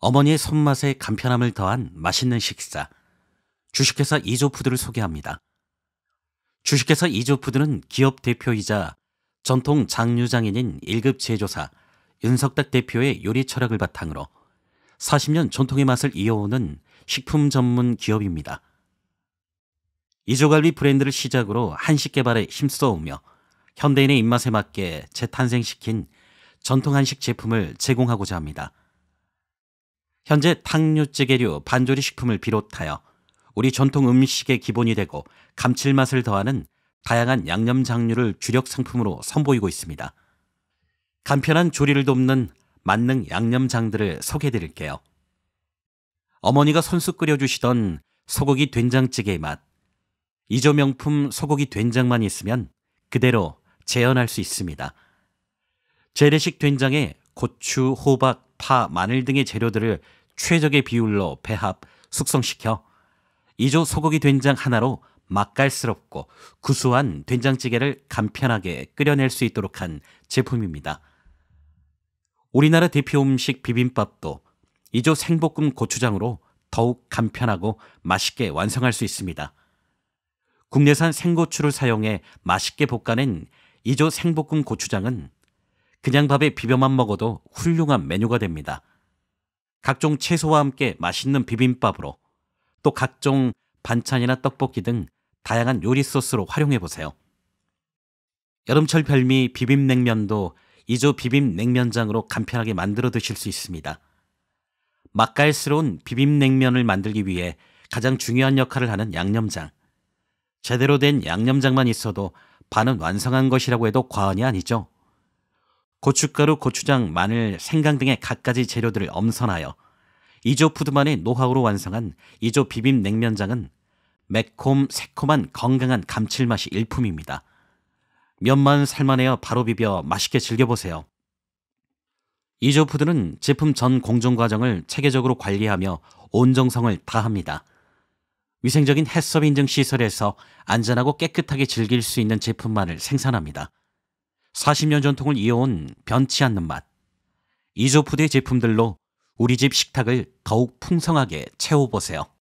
어머니의 손맛에 간편함을 더한 맛있는 식사. 주식회사 이조푸드를 소개합니다. 주식회사 이조푸드는 기업 대표이자 전통 장류장인인 1급 제조사 윤석탁 대표의 요리 철학을 바탕으로 40년 전통의 맛을 이어오는 식품 전문 기업입니다. 이조갈비 브랜드를 시작으로 한식 개발에 힘써오며 현대인의 입맛에 맞게 재탄생시킨 전통 한식 제품을 제공하고자 합니다. 현재 탕류, 찌개류, 반조리 식품을 비롯하여 우리 전통 음식의 기본이 되고 감칠맛을 더하는 다양한 양념 장류를 주력 상품으로 선보이고 있습니다. 간편한 조리를 돕는 만능 양념장들을 소개해 드릴게요. 어머니가 손수 끓여주시던 소고기 된장찌개의 맛. 이조 명품 소고기 된장만 있으면 그대로 재현할 수 있습니다. 재래식 된장에 고추, 호박, 파, 마늘 등의 재료들을 최적의 비율로 배합, 숙성시켜 2조 소고기 된장 하나로 맛깔스럽고 구수한 된장찌개를 간편하게 끓여낼 수 있도록 한 제품입니다. 우리나라 대표 음식 비빔밥도 2조 생볶음 고추장으로 더욱 간편하고 맛있게 완성할 수 있습니다. 국내산 생고추를 사용해 맛있게 볶아낸 2조 생볶음 고추장은 그냥 밥에 비벼만 먹어도 훌륭한 메뉴가 됩니다. 각종 채소와 함께 맛있는 비빔밥으로 또 각종 반찬이나 떡볶이 등 다양한 요리 소스로 활용해 보세요. 여름철 별미 비빔냉면도 이조 비빔냉면장으로 간편하게 만들어 드실 수 있습니다. 맛깔스러운 비빔냉면을 만들기 위해 가장 중요한 역할을 하는 양념장. 제대로 된 양념장만 있어도 반은 완성한 것이라고 해도 과언이 아니죠. 고춧가루, 고추장, 마늘, 생강 등의 갖가지 재료들을 엄선하여 이조 푸드만의 노하우로 완성한 이조 비빔 냉면장은 매콤, 새콤한 건강한 감칠맛이 일품입니다. 면만 삶아내어 바로 비벼 맛있게 즐겨보세요. 이조 푸드는 제품 전 공정 과정을 체계적으로 관리하며 온 정성을 다합니다. 위생적인 햇섭 인증 시설에서 안전하고 깨끗하게 즐길 수 있는 제품만을 생산합니다. 40년 전통을 이어온 변치 않는 맛. 이조푸드의 제품들로 우리 집 식탁을 더욱 풍성하게 채워보세요.